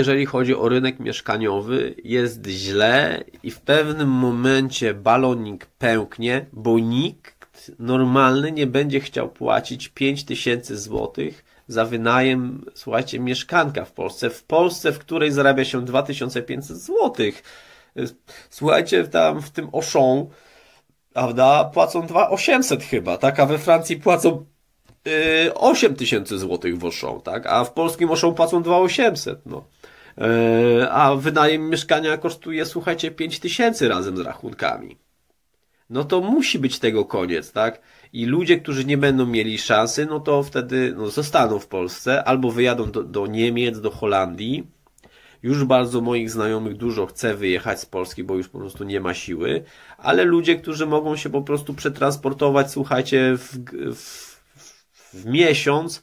jeżeli chodzi o rynek mieszkaniowy, jest źle i w pewnym momencie balonik pęknie, bo nikt normalny nie będzie chciał płacić 5000 złotych za wynajem, słuchajcie, mieszkanka w Polsce. W Polsce, w której zarabia się 2500 złotych. Słuchajcie, tam w tym oszą, prawda, płacą 2800 chyba, tak? A we Francji płacą 8 y, tysięcy złotych w Auchan, tak? A w polskim Auchan płacą 2800, no. E, a wynajem mieszkania kosztuje, słuchajcie, 5 tysięcy razem z rachunkami. No to musi być tego koniec, tak? I ludzie, którzy nie będą mieli szansy, no to wtedy no, zostaną w Polsce albo wyjadą do, do Niemiec, do Holandii. Już bardzo moich znajomych dużo chce wyjechać z Polski, bo już po prostu nie ma siły, ale ludzie, którzy mogą się po prostu przetransportować, słuchajcie, w, w, w miesiąc,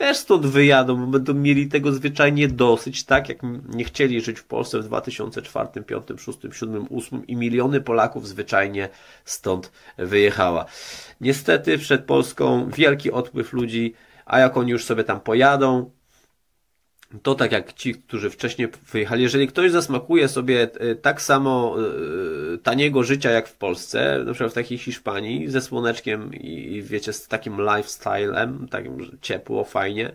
też stąd wyjadą, bo będą mieli tego zwyczajnie dosyć, tak jak nie chcieli żyć w Polsce w 2004, 5, 6, 7, 8 i miliony Polaków zwyczajnie stąd wyjechała. Niestety przed Polską wielki odpływ ludzi, a jak oni już sobie tam pojadą, to tak jak ci, którzy wcześniej wyjechali, jeżeli ktoś zasmakuje sobie e, tak samo e, taniego życia jak w Polsce, na przykład w takiej Hiszpanii, ze słoneczkiem i wiecie, z takim lifestylem, takim ciepło, fajnie,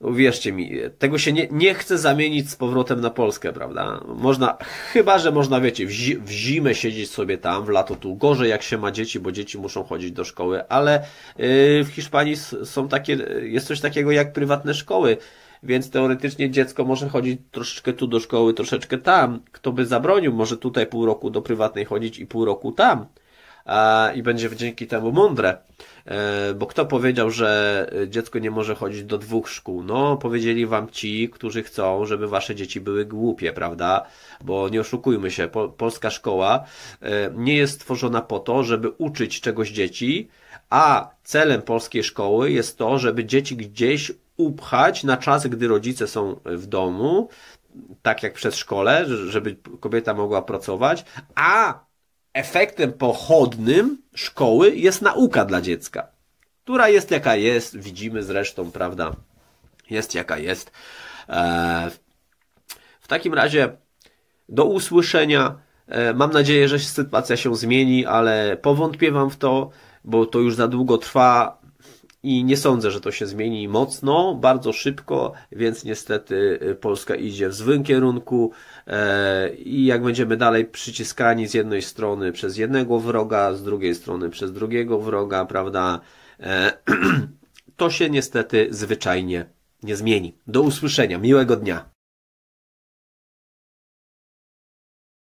Uwierzcie mi, tego się nie, nie chce zamienić z powrotem na Polskę, prawda? Można, chyba że można, wiecie, w, zimę siedzieć sobie tam, w lato tu gorzej, jak się ma dzieci, bo dzieci muszą chodzić do szkoły, ale e, w Hiszpanii są takie, jest coś takiego jak prywatne szkoły więc teoretycznie dziecko może chodzić troszeczkę tu do szkoły, troszeczkę tam. Kto by zabronił, może tutaj pół roku do prywatnej chodzić i pół roku tam. A, I będzie dzięki temu mądre. E, bo kto powiedział, że dziecko nie może chodzić do dwóch szkół? No, powiedzieli wam ci, którzy chcą, żeby wasze dzieci były głupie, prawda? Bo nie oszukujmy się, po, polska szkoła e, nie jest stworzona po to, żeby uczyć czegoś dzieci, a celem polskiej szkoły jest to, żeby dzieci gdzieś upchać na czas, gdy rodzice są w domu, tak jak przez szkole, żeby kobieta mogła pracować, a efektem pochodnym szkoły jest nauka dla dziecka, która jest jaka jest, widzimy zresztą, prawda? Jest jaka jest. E, w takim razie do usłyszenia. E, mam nadzieję, że sytuacja się zmieni, ale powątpiewam w to, bo to już za długo trwa i nie sądzę, że to się zmieni mocno, bardzo szybko, więc niestety y, Polska idzie w złym kierunku e, i jak będziemy dalej przyciskani z jednej strony przez jednego wroga, z drugiej strony przez drugiego wroga, prawda, e, to się niestety zwyczajnie nie zmieni. Do usłyszenia, miłego dnia.